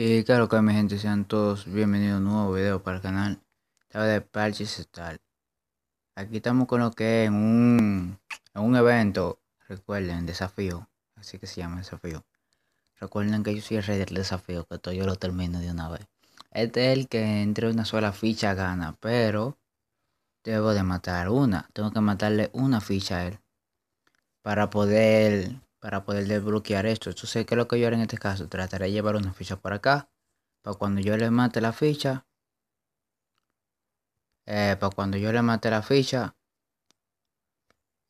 Y eh, claro que mi gente, sean todos bienvenidos a un nuevo video para el canal de Parches tal Aquí estamos con lo que es un, en un evento, recuerden, desafío, así que se llama desafío Recuerden que yo soy el rey del desafío, que todo yo lo termino de una vez Este es el que entre una sola ficha gana, pero debo de matar una Tengo que matarle una ficha a él para poder para poder desbloquear esto. Entonces, ¿qué es lo que yo haré en este caso? Trataré de llevar una ficha por acá. Para cuando yo le mate la ficha. Eh, para cuando yo le mate la ficha.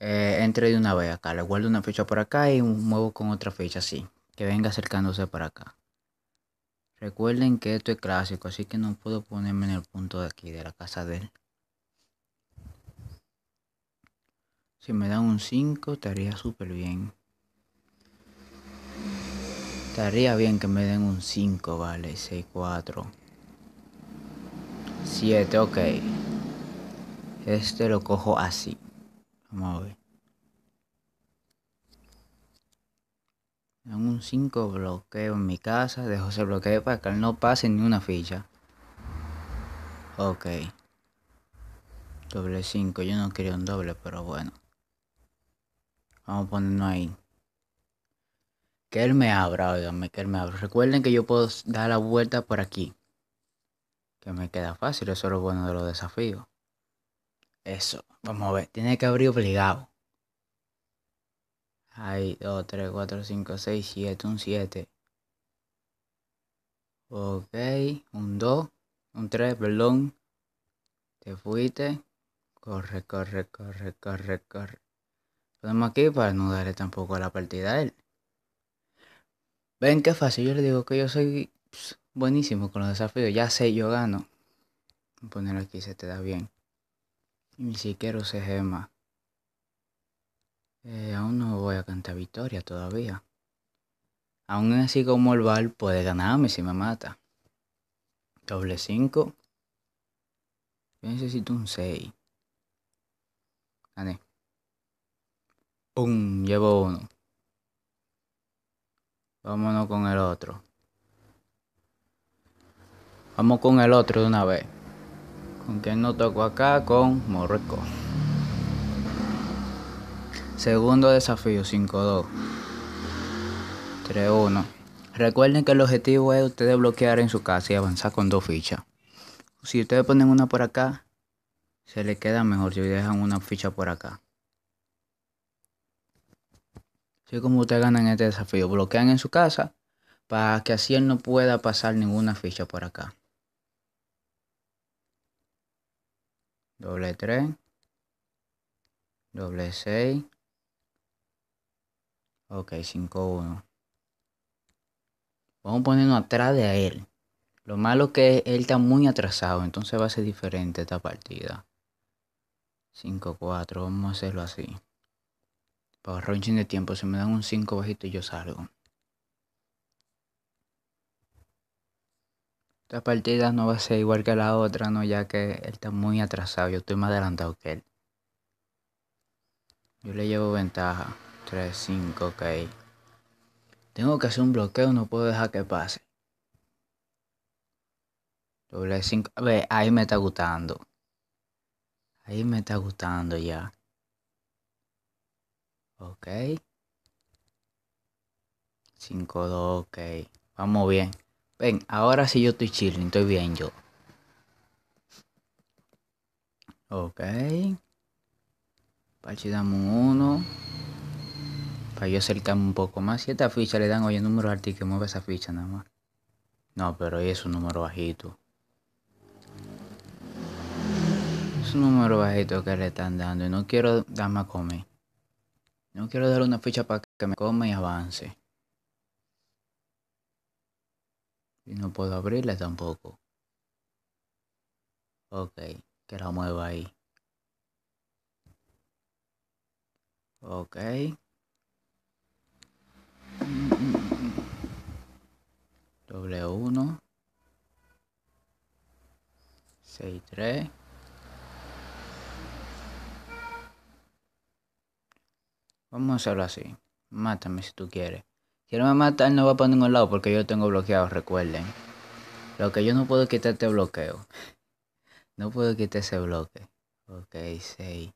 Eh, entre de una vez acá. Le guardo una ficha por acá y muevo con otra ficha así. Que venga acercándose para acá. Recuerden que esto es clásico, así que no puedo ponerme en el punto de aquí, de la casa de él. Si me dan un 5, estaría súper bien. Estaría bien que me den un 5, vale, 6, 4. 7, ok. Este lo cojo así. Vamos a ver. un 5 bloqueo en mi casa, dejo ese bloqueo para que no pase ni una ficha. Ok. Doble 5, yo no quería un doble, pero bueno. Vamos a ponernos ahí. Que él me abra, oiganme, que él me abra. Recuerden que yo puedo dar la vuelta por aquí. Que me queda fácil, eso es lo bueno de los desafíos. Eso, vamos a ver, tiene que abrir obligado. Hay 2, 3, 4, 5, 6, 7, un 7. Ok, un 2, un 3, perdón. Te fuiste. Corre, corre, corre, corre, corre. Ponemos aquí para no darle tampoco a la partida a él. Ven qué fácil, yo le digo que yo soy pues, buenísimo con los desafíos, ya sé, yo gano. poner aquí, se te da bien. Y ni siquiera usé gema. Eh, aún no voy a cantar victoria todavía. Aún así como el Val puede ganarme si me mata. Doble 5. Yo necesito un 6. Gané. ¡Pum! Llevo uno. Vámonos con el otro. Vamos con el otro de una vez. ¿Con quién no toco acá? Con Morreco. Segundo desafío, 5-2. 3-1. Recuerden que el objetivo es ustedes bloquear en su casa y avanzar con dos fichas. Si ustedes ponen una por acá, se le queda mejor si dejan una ficha por acá. Así como ustedes ganan este desafío, bloquean en su casa para que así él no pueda pasar ninguna ficha por acá. Doble 3, doble 6, ok, 5-1. Vamos a ponernos atrás de él. Lo malo que él está muy atrasado, entonces va a ser diferente esta partida. 5-4, vamos a hacerlo así. Para ahorrar de tiempo, si me dan un 5 bajito y yo salgo. Esta partida no va a ser igual que la otra, no, ya que él está muy atrasado, yo estoy más adelantado que él. Yo le llevo ventaja. 3, 5, ok. Tengo que hacer un bloqueo, no puedo dejar que pase. Doble 5. A ver, ahí me está gustando. Ahí me está gustando ya. Ok. 5, 2, ok. Vamos bien. Ven, ahora sí yo estoy chilling, estoy bien yo. Ok. para damos uno, 1. Para yo acercarme un poco más. Si esta ficha le dan, hoy el número al que mueve esa ficha nada más. No, pero hoy es un número bajito. Es un número bajito que le están dando y no quiero dar más comer. No quiero dar una ficha para que me coma y avance. Y no puedo abrirla tampoco. Ok, que la mueva ahí. Ok. Doble uno. Seis, tres. Vamos a hacerlo así. Mátame si tú quieres. Si no me mata, él no va para ningún lado porque yo lo tengo bloqueado, recuerden. Lo que yo no puedo quitar este bloqueo. No puedo quitar ese bloque. Ok, 6.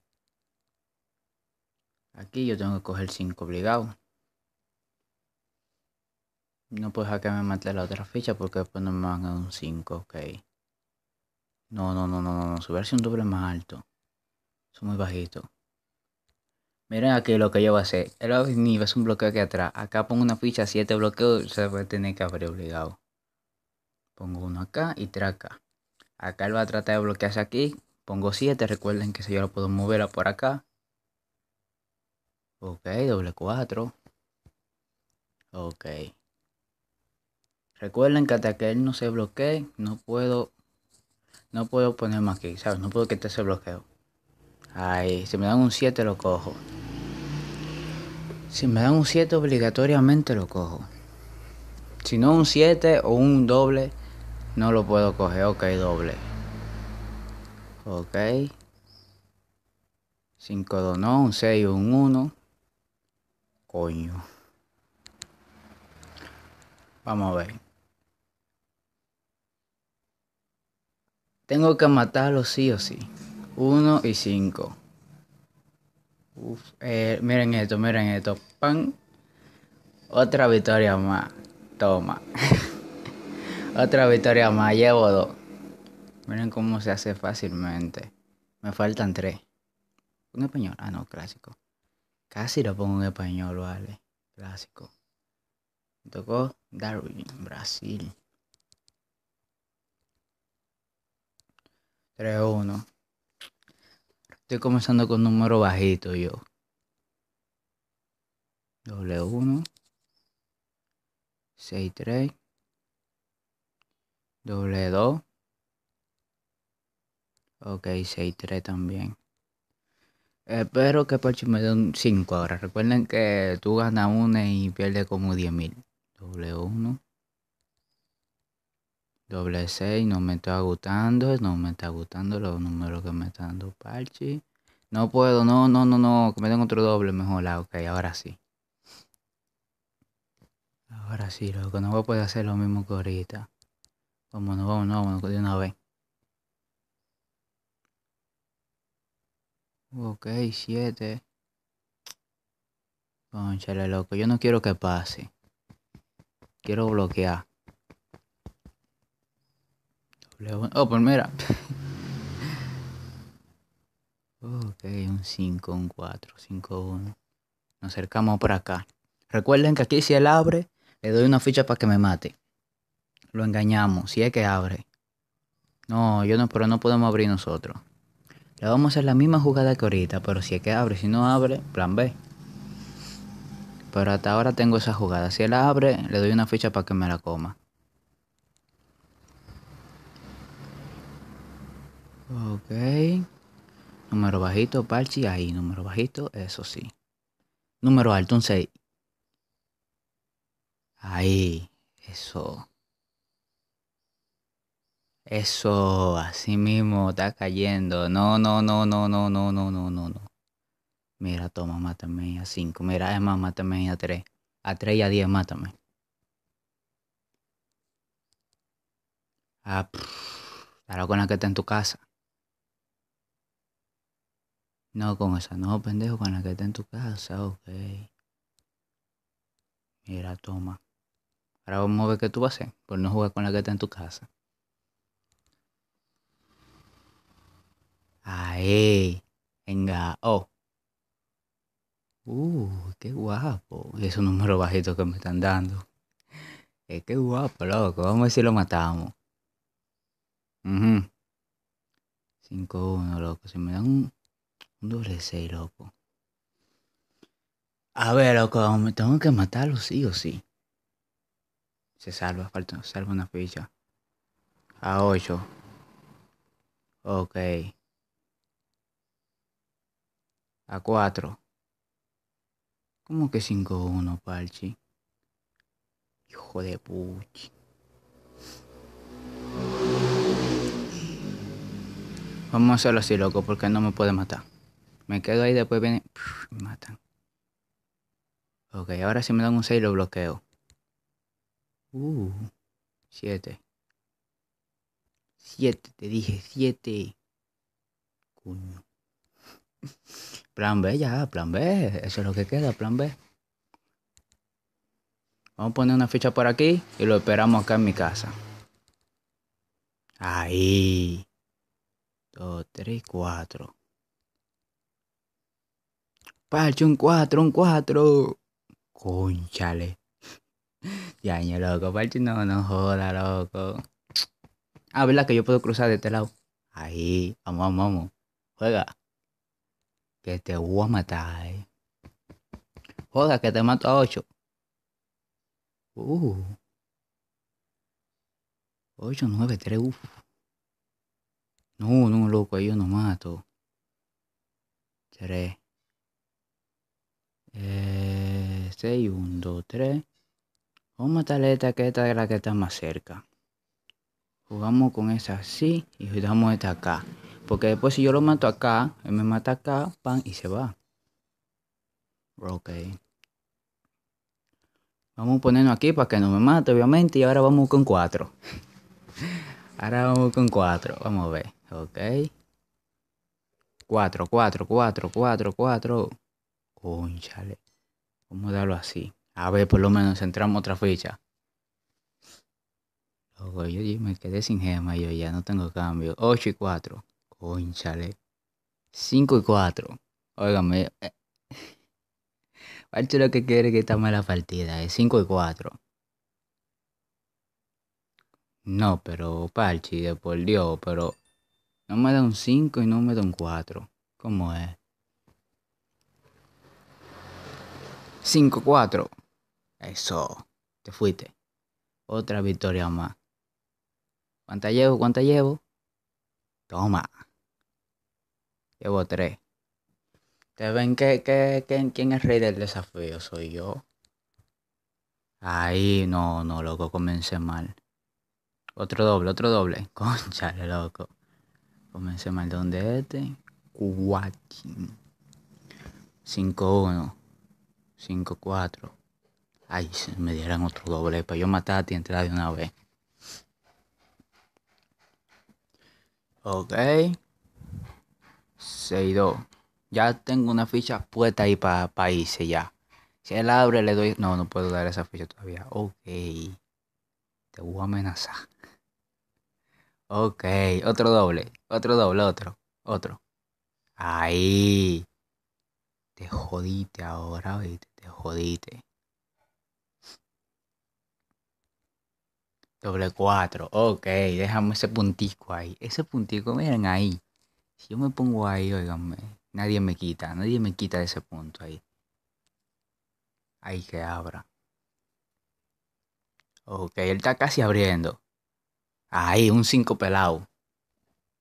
Aquí yo tengo que coger 5 obligado. No puedes dejar que me mate la otra ficha porque después no me van a un 5, ok. No, no, no, no, no, subirse un doble más alto. es muy bajito. Miren aquí lo que yo voy a hacer. El ovni es un bloqueo aquí atrás. Acá pongo una ficha 7 bloqueos. Se va a tener que abrir obligado. Pongo uno acá y tres acá. Acá él va a tratar de bloquearse aquí. Pongo 7. Recuerden que si yo lo puedo mover por acá. Ok, doble 4. Ok. Recuerden que hasta que él no se bloquee, no puedo, no puedo ponerme aquí, ¿sabes? No puedo quitar ese bloqueo. Ay, si me dan un 7 lo cojo. Si me dan un 7 obligatoriamente lo cojo. Si no un 7 o un doble, no lo puedo coger. Ok, doble. Ok. 5 2 no, un 6 un 1. Coño. Vamos a ver. Tengo que matarlo sí o sí. 1 y 5. Eh, miren esto, miren esto. Pan. Otra victoria más. Toma. Otra victoria más. Llevo dos. Miren cómo se hace fácilmente. Me faltan tres. ¿Un español? Ah, no, clásico. Casi lo pongo en español, vale. Clásico. Me tocó Darwin, Brasil. 3-1. Estoy comenzando con número bajito yo. Doble 1 6-3. Doble 2. Ok, 6-3 también. Espero que Pachi me dé un 5 ahora. Recuerden que tú ganas una y pierdes como 10.000. Doble 1 doble 6, no me está gustando, no me está gustando los números que me está dando Parchi. No puedo, no, no, no, no, que me den otro doble mejor. Ah, ok, ahora sí. Ahora sí, loco, no voy a poder hacer lo mismo que ahorita. vamos, vamos, vamos, de una vez. Ok, 7. Conchale, loco, yo no quiero que pase. Quiero bloquear. Oh, pues mira. ok, un 5, un 4, 5, 1. Nos acercamos por acá. Recuerden que aquí si él abre, le doy una ficha para que me mate. Lo engañamos, si es que abre. No, yo no, pero no podemos abrir nosotros. Le vamos a hacer la misma jugada que ahorita, pero si es que abre, si no abre, plan B. Pero hasta ahora tengo esa jugada. Si él abre, le doy una ficha para que me la coma. Ok. Número bajito, parche, ahí. Número bajito, eso sí. Número alto, un 6. Ahí. Eso. Eso, así mismo, está cayendo. No, no, no, no, no, no, no, no, no, no. Mira, toma, mátame a 5. Mira, es más, mátame a 3. A 3 y a 10, mátame. Ah, con la que está en tu casa. No, con esa no, pendejo, con la que está en tu casa, ok. Mira, toma. Ahora vamos a ver qué tú vas a hacer por no jugar con la que está en tu casa. Ahí. Venga. Oh. Uh, qué guapo. Y esos números bajitos que me están dando. Eh, qué guapo, loco. Vamos a ver si lo matamos. 5-1, loco. Si me dan un... Un doble 6 loco. A ver, loco, me tengo que matarlo sí o sí. Se salva, falta, salva una ficha. A 8. Ok. A 4. ¿Cómo que 5-1, Palchi? Hijo de puchi. Vamos a hacerlo así, loco, porque no me puede matar. Me quedo ahí, después viene... Me matan. Ok, ahora si me dan un 6 lo bloqueo. Uh, 7. 7, te dije, 7. Cuño. plan B ya, plan B. Eso es lo que queda, plan B. Vamos a poner una ficha por aquí y lo esperamos acá en mi casa. Ahí. 2, 3, 4. Pacho, un 4, un 4. Conchale. Ya, ño, loco, Pacho, no, no joda, loco. Ah, ¿verdad que yo puedo cruzar de este lado? Ahí, vamos, vamos, vamos. Juega. Que te voy a matar. Eh. Joda, que te mato a 8. Uh. 8, 9, 3, uff. No, no, loco, yo no mato. 3. 6, 1, 2, 3. Vamos a matarle esta que esta la que está más cerca. Jugamos con esa así y jugamos esta acá. Porque después si yo lo mato acá, él me mata acá, pan y se va. Ok. Vamos a ponernos aquí para que no me mate, obviamente. Y ahora vamos con 4. ahora vamos con 4. Vamos a ver. Ok. 4, 4, 4, 4, 4. Conchale. ¿Cómo darlo así. A ver, por lo menos entramos otra fecha. luego yo, me quedé sin gema, yo ya no tengo cambio. 8 y 4. Conchale. 5 y 4. Óigame. Eh. Pacho lo que quiere que está mala partida. Es 5 y 4. No, pero Parchi, por Dios, pero no me da un 5 y no me da un 4. ¿Cómo es? 5-4. Eso, te fuiste. Otra victoria más. ¿Cuánta llevo? ¿Cuánta llevo? Toma. Llevo 3. ¿Te ven que, quién es rey del desafío? Soy yo. Ahí, no, no, loco, comencé mal. Otro doble, otro doble. Conchale, loco. Comencé mal. ¿Dónde este? Cuachín. 5-1. 5, 4. Ay, me dieran otro doble para pues yo matar a ti entrar de una vez. Ok. 6, 2. Ya tengo una ficha puesta ahí para irse ya. Si él abre, le doy. No, no puedo dar esa ficha todavía. Ok. Te voy a amenazar. Ok. Otro doble. Otro doble, otro. Otro. Ahí te jodiste ahora, viste, te jodiste. Doble 4, ok, déjame ese puntico ahí. Ese puntico, miren ahí. Si yo me pongo ahí, oiganme, nadie me quita, nadie me quita de ese punto ahí. Ahí que abra. Ok, él está casi abriendo. Ahí, un 5 pelado.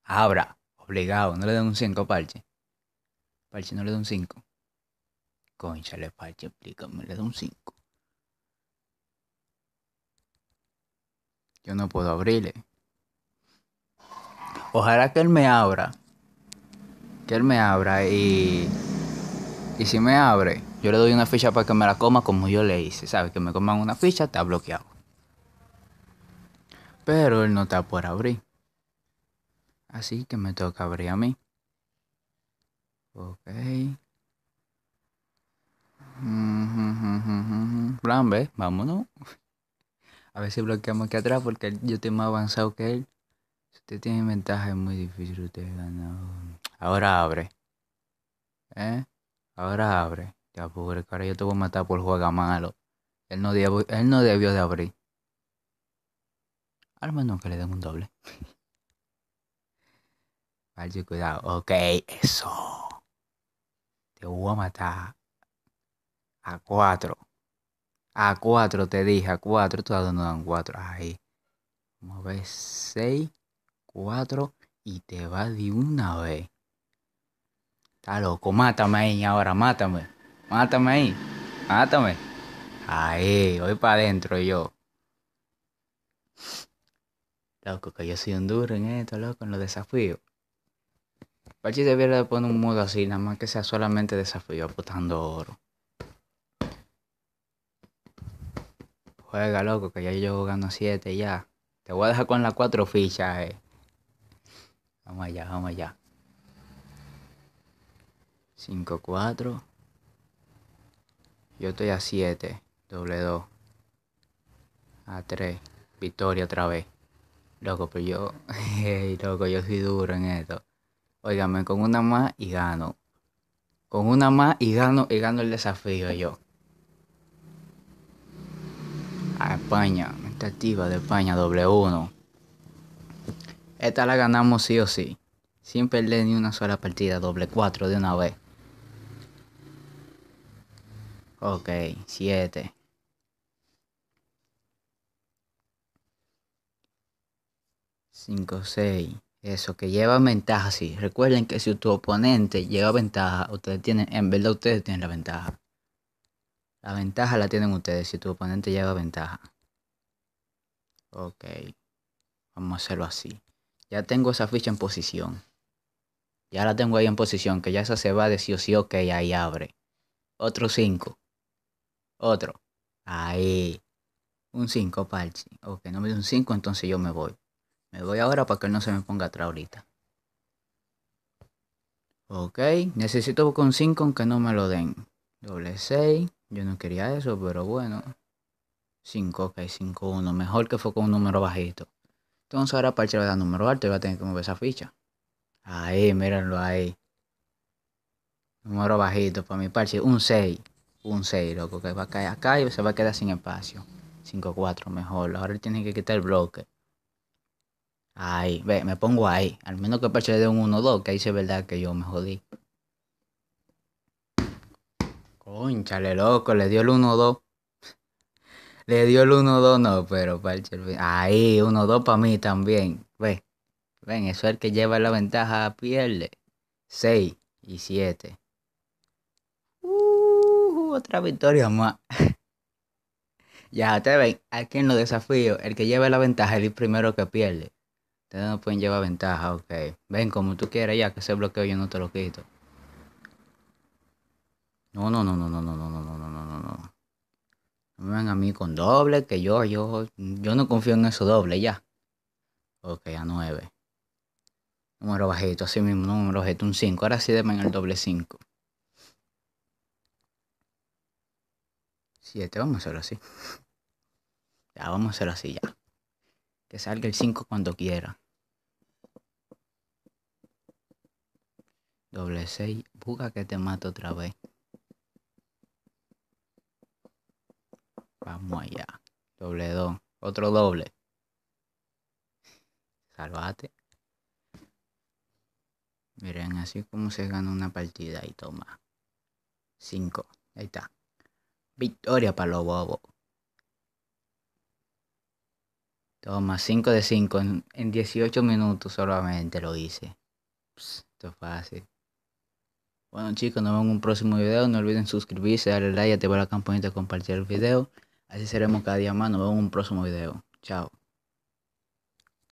Abra, obligado, no le den un 5 parche. Parche, no le den un 5 concha le falta, explícame, le da un 5. Yo no puedo abrirle. Ojalá que él me abra. Que él me abra y. Y si me abre, yo le doy una ficha para que me la coma como yo le hice. ¿Sabes? Que me coman una ficha, está bloqueado. Pero él no está por abrir. Así que me toca abrir a mí. Ok. vámonos. A ver si bloqueamos aquí atrás porque yo estoy más avanzado que él. Si usted tiene ventaja es muy difícil, usted ganar. Ahora abre. ¿Eh? Ahora abre. Ya pues, pobre cara, yo te voy a matar por jugar malo. Él no debió, él no debió de abrir. Al menos que le den un doble. Vale, cuidado. Ok, eso. Te voy a matar a cuatro. A cuatro te dije, a cuatro. Todas no dan cuatro, Ahí. Vamos a ver. 6, 4. Y te va de una vez. Está loco. Mátame ahí ahora. Mátame. Mátame ahí. Mátame. Ahí. Voy para adentro yo. Loco, que yo soy un duro en esto, loco, en los desafíos. Pachi debiera poner un modo así, nada más que sea solamente desafío, apostando oro. Juega, loco, que ya yo gano 7 ya. Te voy a dejar con las 4 fichas, eh. Vamos allá, vamos allá. 5, 4. Yo estoy a 7. Doble 2. A 3. Victoria otra vez. Loco, pero yo. loco, yo soy duro en esto. Óigame, con una más y gano. Con una más y gano y gano el desafío yo. España, España, activa de España Doble 1 Esta la ganamos sí o sí, sin perder ni una sola partida, doble 4 de una vez. Ok, 7. 5, 6 Eso, que lleva ventaja, sí. Recuerden que si tu oponente lleva ventaja, ustedes tienen, en verdad ustedes tienen la ventaja. La ventaja la tienen ustedes si tu oponente lleva ventaja. Ok. Vamos a hacerlo así. Ya tengo esa ficha en posición. Ya la tengo ahí en posición, que ya esa se va de sí o sí, ok, ahí abre. Otro 5. Otro. Ahí. Un 5, parche. Ok, no me dio un 5, entonces yo me voy. Me voy ahora para que no se me ponga atrás ahorita. Ok, necesito un 5 aunque no me lo den. Doble 6. Yo no quería eso, pero bueno. 5, ok, 5, 1. Mejor que fue con un número bajito. Entonces ahora para el número alto y va a tener que mover esa ficha. Ahí, mírenlo ahí. Número bajito para mi parche. Un 6. Un 6, loco, que va a caer acá y se va a quedar sin espacio. 5-4, mejor. Ahora tiene que quitar el bloque. Ahí, ve, me pongo ahí. Al menos que el parche le dé un 1-2, que ahí se verdad que yo me jodí. Conchale, loco, le dio el 1-2. Le dio el 1-2, no, pero para el Ahí, 1-2 para mí también. Ven, ven, eso es el que lleva la ventaja, pierde. 6 y 7. Uh, otra victoria más. ya, te ven, aquí en los desafíos, el que lleva la ventaja es el primero que pierde. Ustedes no pueden llevar ventaja, ok. Ven como tú quieras ya que ese bloqueo yo no te lo quito. No, no, no, no, no, no, no, no, no, no, no, no. No me van a mí con doble, que yo, yo, yo no confío en eso doble ya. Ok, a nueve. Número bajito, así mismo, número bajito, un 5. Ahora sí deme el doble 5. 7, vamos a hacerlo así. Ya, vamos a hacerlo así ya. Que salga el 5 cuando quiera. Doble 6, busca que te mato otra vez. Vamos allá. Doble 2. Otro doble. Salvate. Miren, así como se gana una partida y toma. 5. Ahí está. Victoria para los bobos. Toma, 5 de 5. En, 18 minutos solamente lo hice. esto es fácil. Bueno chicos, nos vemos en un próximo video. No olviden suscribirse, darle like, activar la campanita, compartir el video. Así seremos cada día más. Nos vemos en un próximo video. Chao.